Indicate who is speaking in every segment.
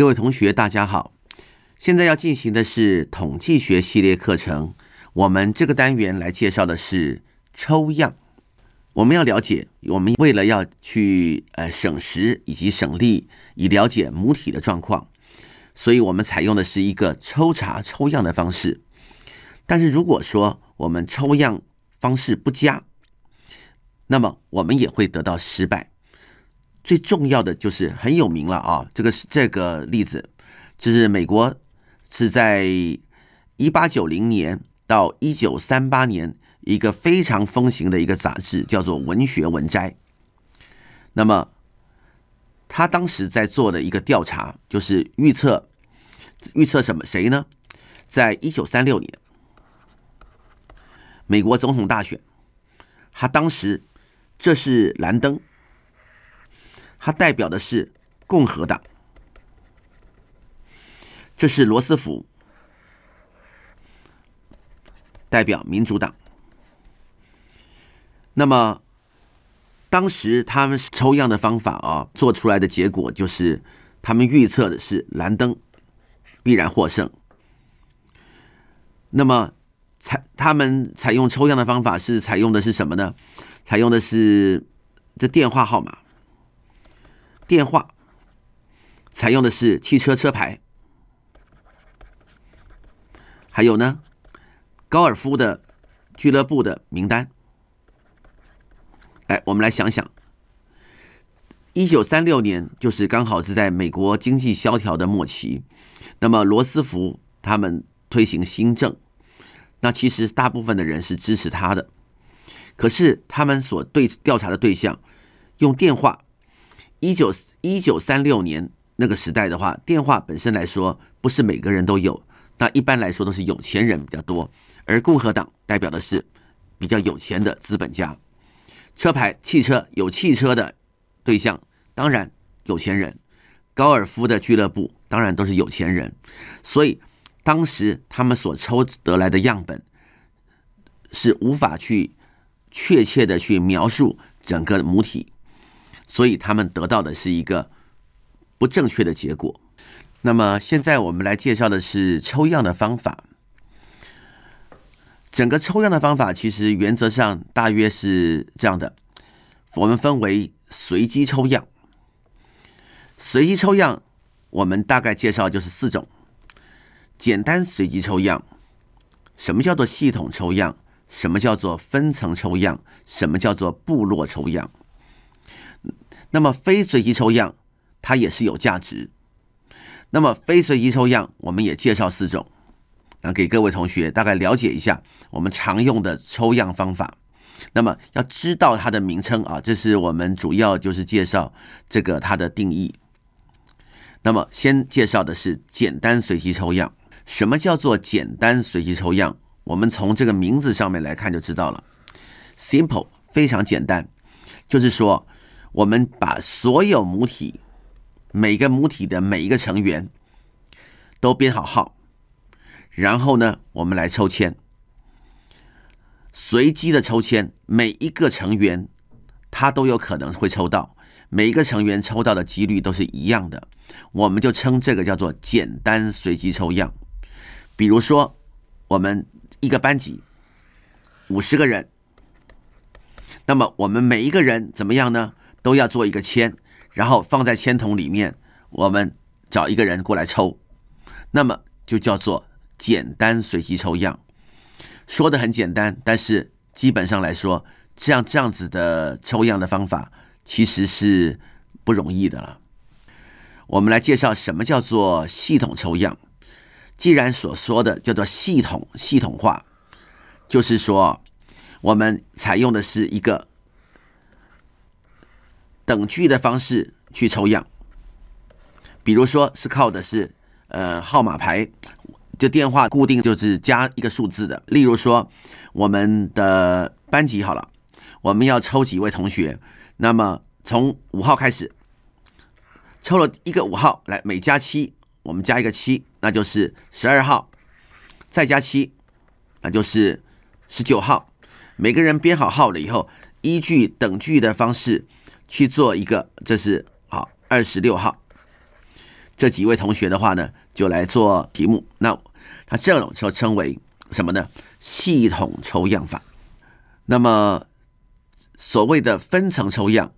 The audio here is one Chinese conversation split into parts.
Speaker 1: 各位同学，大家好。现在要进行的是统计学系列课程。我们这个单元来介绍的是抽样。我们要了解，我们为了要去呃省时以及省力，以了解母体的状况，所以我们采用的是一个抽查抽样的方式。但是如果说我们抽样方式不佳，那么我们也会得到失败。最重要的就是很有名了啊！这个是这个例子，就是美国是在一八九零年到一九三八年一个非常风行的一个杂志，叫做《文学文摘》。那么，他当时在做的一个调查，就是预测预测什么？谁呢？在一九三六年美国总统大选，他当时这是兰登。他代表的是共和党，这是罗斯福代表民主党。那么，当时他们是抽样的方法啊，做出来的结果就是他们预测的是兰登必然获胜。那么采他们采用抽样的方法是采用的是什么呢？采用的是这电话号码。电话采用的是汽车车牌，还有呢，高尔夫的俱乐部的名单。来，我们来想想，一九三六年就是刚好是在美国经济萧条的末期，那么罗斯福他们推行新政，那其实大部分的人是支持他的，可是他们所对调查的对象用电话。一九一九三六年那个时代的话，电话本身来说不是每个人都有，那一般来说都是有钱人比较多。而共和党代表的是比较有钱的资本家。车牌、汽车有汽车的对象，当然有钱人；高尔夫的俱乐部当然都是有钱人。所以当时他们所抽得来的样本是无法去确切的去描述整个母体。所以他们得到的是一个不正确的结果。那么现在我们来介绍的是抽样的方法。整个抽样的方法其实原则上大约是这样的：我们分为随机抽样。随机抽样，我们大概介绍就是四种：简单随机抽样、什么叫做系统抽样、什么叫做分层抽样、什么叫做部落抽样。那么非随机抽样，它也是有价值。那么非随机抽样，我们也介绍四种，那给各位同学大概了解一下我们常用的抽样方法。那么要知道它的名称啊，这是我们主要就是介绍这个它的定义。那么先介绍的是简单随机抽样。什么叫做简单随机抽样？我们从这个名字上面来看就知道了。simple 非常简单，就是说。我们把所有母体，每个母体的每一个成员都编好号，然后呢，我们来抽签，随机的抽签，每一个成员他都有可能会抽到，每一个成员抽到的几率都是一样的，我们就称这个叫做简单随机抽样。比如说，我们一个班级五十个人，那么我们每一个人怎么样呢？都要做一个签，然后放在签筒里面，我们找一个人过来抽，那么就叫做简单随机抽样。说的很简单，但是基本上来说，这样这样子的抽样的方法其实是不容易的了。我们来介绍什么叫做系统抽样。既然所说的叫做系统系统化，就是说我们采用的是一个。等距的方式去抽样，比如说是靠的是呃号码牌，这电话固定就是加一个数字的。例如说，我们的班级好了，我们要抽几位同学，那么从五号开始，抽了一个五号，来每加七，我们加一个七，那就是十二号，再加七，那就是十九号。每个人编好号了以后，依据等距的方式。去做一个，这是好二十六号，这几位同学的话呢，就来做题目。那他这种就称为什么呢？系统抽样法。那么所谓的分层抽样，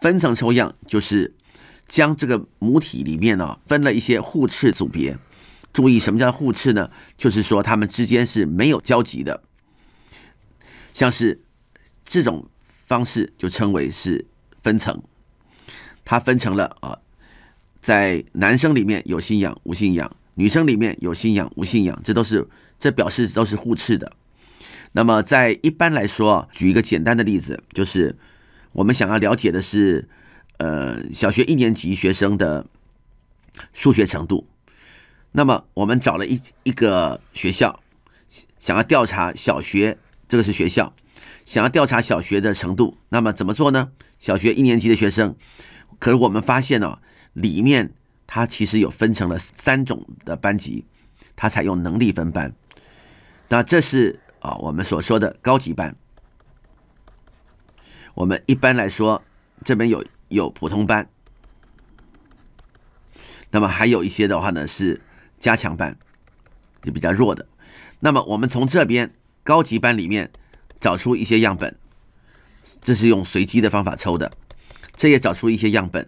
Speaker 1: 分层抽样就是将这个母体里面呢分了一些互斥组别。注意什么叫互斥呢？就是说他们之间是没有交集的，像是这种方式就称为是。分层，它分成了啊，在男生里面有信仰无信仰，女生里面有信仰无信仰，这都是这表示都是互斥的。那么在一般来说，举一个简单的例子，就是我们想要了解的是，呃，小学一年级学生的数学程度。那么我们找了一一个学校，想要调查小学，这个是学校。想要调查小学的程度，那么怎么做呢？小学一年级的学生，可是我们发现哦，里面它其实有分成了三种的班级，它采用能力分班。那这是啊我们所说的高级班。我们一般来说，这边有有普通班，那么还有一些的话呢是加强班，就比较弱的。那么我们从这边高级班里面。找出一些样本，这是用随机的方法抽的。这也找出一些样本，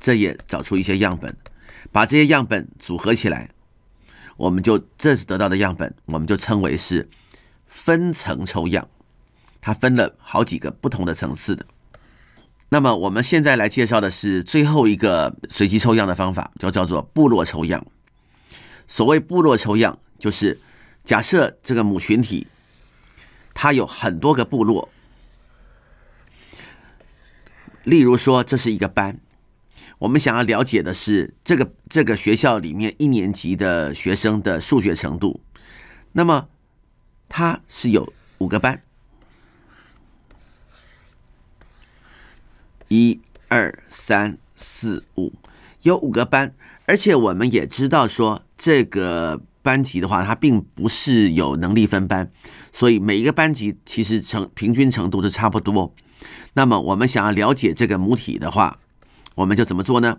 Speaker 1: 这也找出一些样本，把这些样本组合起来，我们就这次得到的样本，我们就称为是分层抽样。它分了好几个不同的层次的。那么我们现在来介绍的是最后一个随机抽样的方法，就叫做部落抽样。所谓部落抽样，就是假设这个母群体。它有很多个部落，例如说这是一个班，我们想要了解的是这个这个学校里面一年级的学生的数学程度，那么它是有五个班，一二三四五，有五个班，而且我们也知道说这个。班级的话，它并不是有能力分班，所以每一个班级其实成平均程度是差不多。那么我们想要了解这个母体的话，我们就怎么做呢？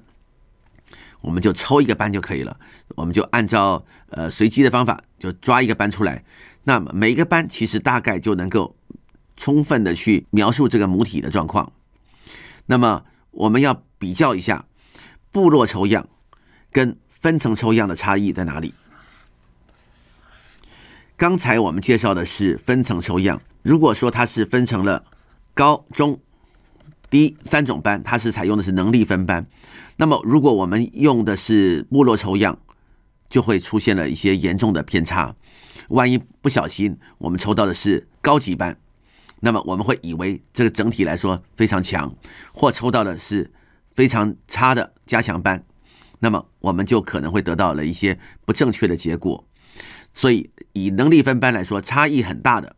Speaker 1: 我们就抽一个班就可以了，我们就按照呃随机的方法就抓一个班出来。那么每一个班其实大概就能够充分的去描述这个母体的状况。那么我们要比较一下部落抽样跟分层抽样的差异在哪里？刚才我们介绍的是分层抽样。如果说它是分成了高中、低三种班，它是采用的是能力分班，那么如果我们用的是部落抽样，就会出现了一些严重的偏差。万一不小心我们抽到的是高级班，那么我们会以为这个整体来说非常强；或抽到的是非常差的加强班，那么我们就可能会得到了一些不正确的结果。所以，以能力分班来说，差异很大的，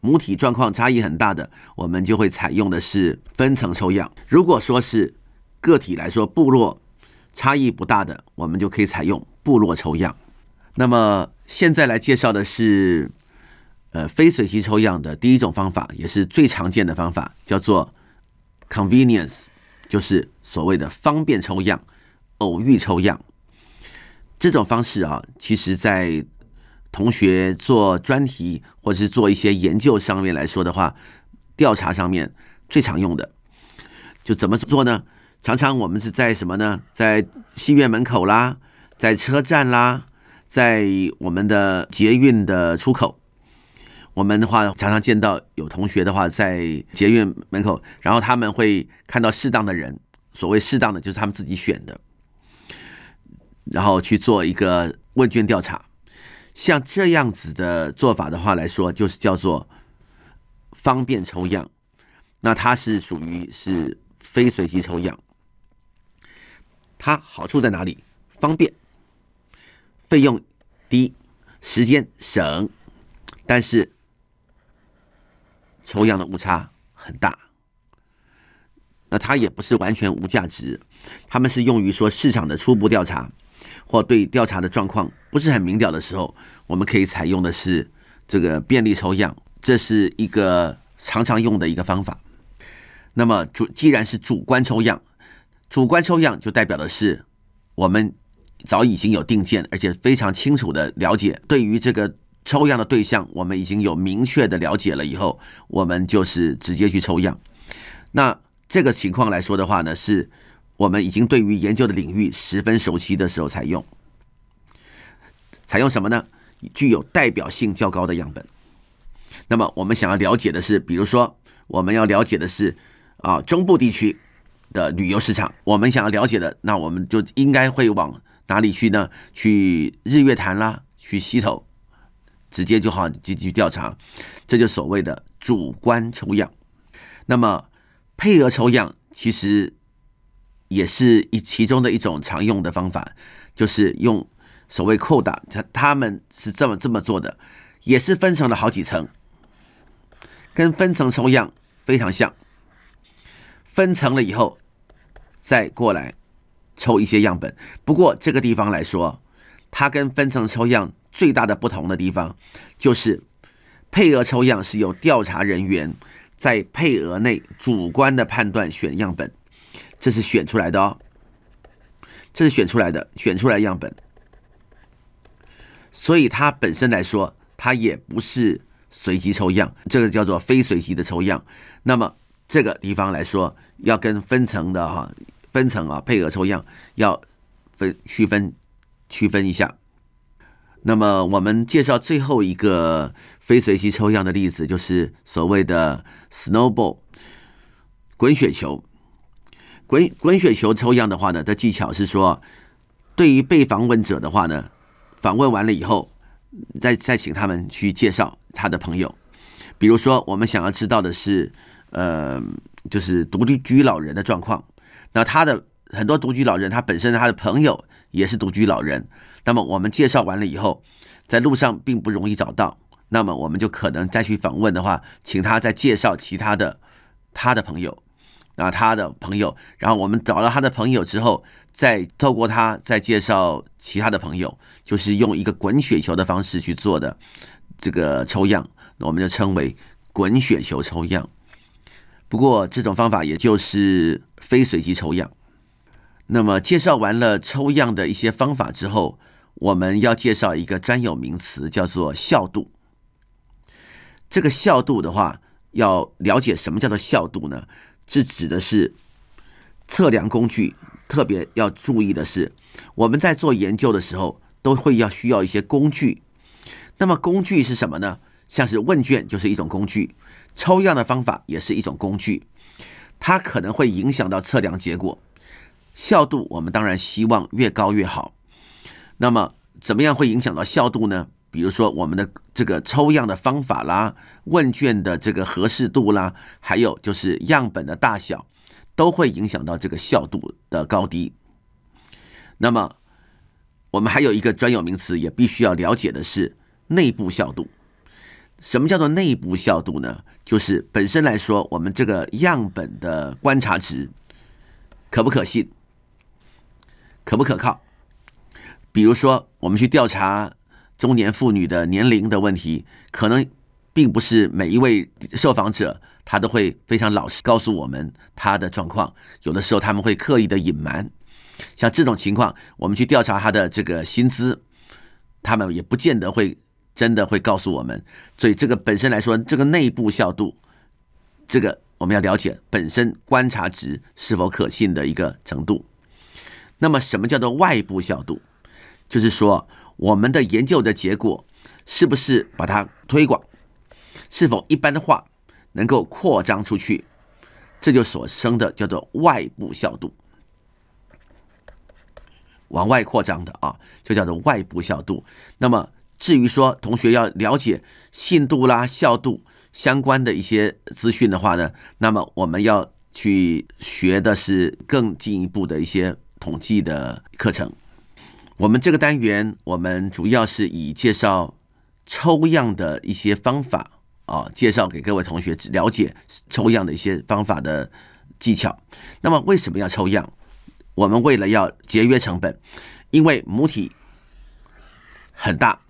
Speaker 1: 母体状况差异很大的，我们就会采用的是分层抽样。如果说是个体来说，部落差异不大的，我们就可以采用部落抽样。那么，现在来介绍的是，呃，非随机抽样的第一种方法，也是最常见的方法，叫做 convenience，就是所谓的方便抽样、偶遇抽样。这种方式啊，其实在同学做专题或者是做一些研究上面来说的话，调查上面最常用的，就怎么做呢？常常我们是在什么呢？在戏院门口啦，在车站啦，在我们的捷运的出口，我们的话常常见到有同学的话在捷运门口，然后他们会看到适当的人，所谓适当的，就是他们自己选的，然后去做一个问卷调查。像这样子的做法的话来说，就是叫做方便抽样。那它是属于是非随机抽样。它好处在哪里？方便、费用低、时间省。但是抽样的误差很大。那它也不是完全无价值，他们是用于说市场的初步调查。或对调查的状况不是很明了的时候，我们可以采用的是这个便利抽样，这是一个常常用的一个方法。那么主既然是主观抽样，主观抽样就代表的是我们早已经有定见，而且非常清楚的了解。对于这个抽样的对象，我们已经有明确的了解了以后，我们就是直接去抽样。那这个情况来说的话呢，是。我们已经对于研究的领域十分熟悉的时候，采用采用什么呢？具有代表性较高的样本。那么我们想要了解的是，比如说我们要了解的是啊，中部地区的旅游市场。我们想要了解的，那我们就应该会往哪里去呢？去日月潭啦，去溪头，直接就好，就去调查。这就所谓的主观抽样。那么配额抽样其实。也是一其中的一种常用的方法，就是用所谓扣打，他他们是这么这么做的，也是分成了好几层，跟分层抽样非常像。分层了以后，再过来抽一些样本。不过这个地方来说，它跟分层抽样最大的不同的地方，就是配额抽样是由调查人员在配额内主观的判断选样本。这是选出来的哦，这是选出来的，选出来样本，所以它本身来说，它也不是随机抽样，这个叫做非随机的抽样。那么这个地方来说，要跟分层的哈、分层啊、配额抽样要分区分区分一下。那么我们介绍最后一个非随机抽样的例子，就是所谓的 snowball 滚雪球。滚滚雪球抽样的话呢，的技巧是说，对于被访问者的话呢，访问完了以后，再再请他们去介绍他的朋友。比如说，我们想要知道的是，呃，就是独居老人的状况。那他的很多独居老人，他本身他的朋友也是独居老人。那么我们介绍完了以后，在路上并不容易找到。那么我们就可能再去访问的话，请他再介绍其他的他的朋友。啊，他的朋友，然后我们找了他的朋友之后，再透过他再介绍其他的朋友，就是用一个滚雪球的方式去做的这个抽样，那我们就称为滚雪球抽样。不过这种方法也就是非随机抽样。那么介绍完了抽样的一些方法之后，我们要介绍一个专有名词，叫做效度。这个效度的话，要了解什么叫做效度呢？是指的是测量工具，特别要注意的是，我们在做研究的时候都会要需要一些工具。那么工具是什么呢？像是问卷就是一种工具，抽样的方法也是一种工具，它可能会影响到测量结果。效度我们当然希望越高越好。那么怎么样会影响到效度呢？比如说，我们的这个抽样的方法啦，问卷的这个合适度啦，还有就是样本的大小，都会影响到这个效度的高低。那么，我们还有一个专有名词也必须要了解的是内部效度。什么叫做内部效度呢？就是本身来说，我们这个样本的观察值可不可信，可不可靠？比如说，我们去调查。中年妇女的年龄的问题，可能并不是每一位受访者他都会非常老实告诉我们他的状况，有的时候他们会刻意的隐瞒。像这种情况，我们去调查他的这个薪资，他们也不见得会真的会告诉我们。所以，这个本身来说，这个内部效度，这个我们要了解本身观察值是否可信的一个程度。那么，什么叫做外部效度？就是说。我们的研究的结果是不是把它推广？是否一般的话能够扩张出去？这就所生的叫做外部效度，往外扩张的啊，就叫做外部效度。那么至于说同学要了解信度啦、效度相关的一些资讯的话呢，那么我们要去学的是更进一步的一些统计的课程。我们这个单元，我们主要是以介绍抽样的一些方法啊，介绍给各位同学了解抽样的一些方法的技巧。那么，为什么要抽样？我们为了要节约成本，因为母体很大，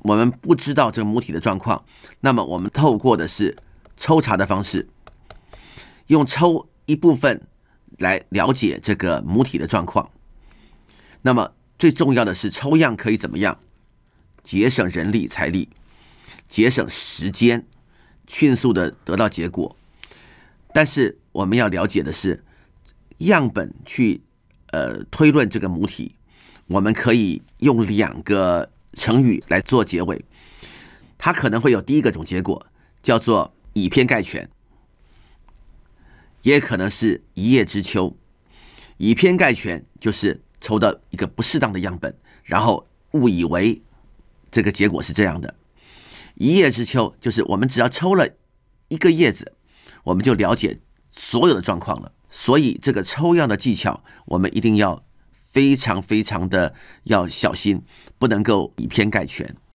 Speaker 1: 我们不知道这个母体的状况，那么我们透过的是抽查的方式，用抽一部分来了解这个母体的状况。那么最重要的是，抽样可以怎么样？节省人力财力，节省时间，迅速的得到结果。但是我们要了解的是，样本去呃推论这个母体，我们可以用两个成语来做结尾。它可能会有第一个种结果，叫做以偏概全，也可能是一叶知秋。以偏概全就是。抽到一个不适当的样本，然后误以为这个结果是这样的。一叶知秋，就是我们只要抽了一个叶子，我们就了解所有的状况了。所以，这个抽样的技巧，我们一定要非常非常的要小心，不能够以偏概全。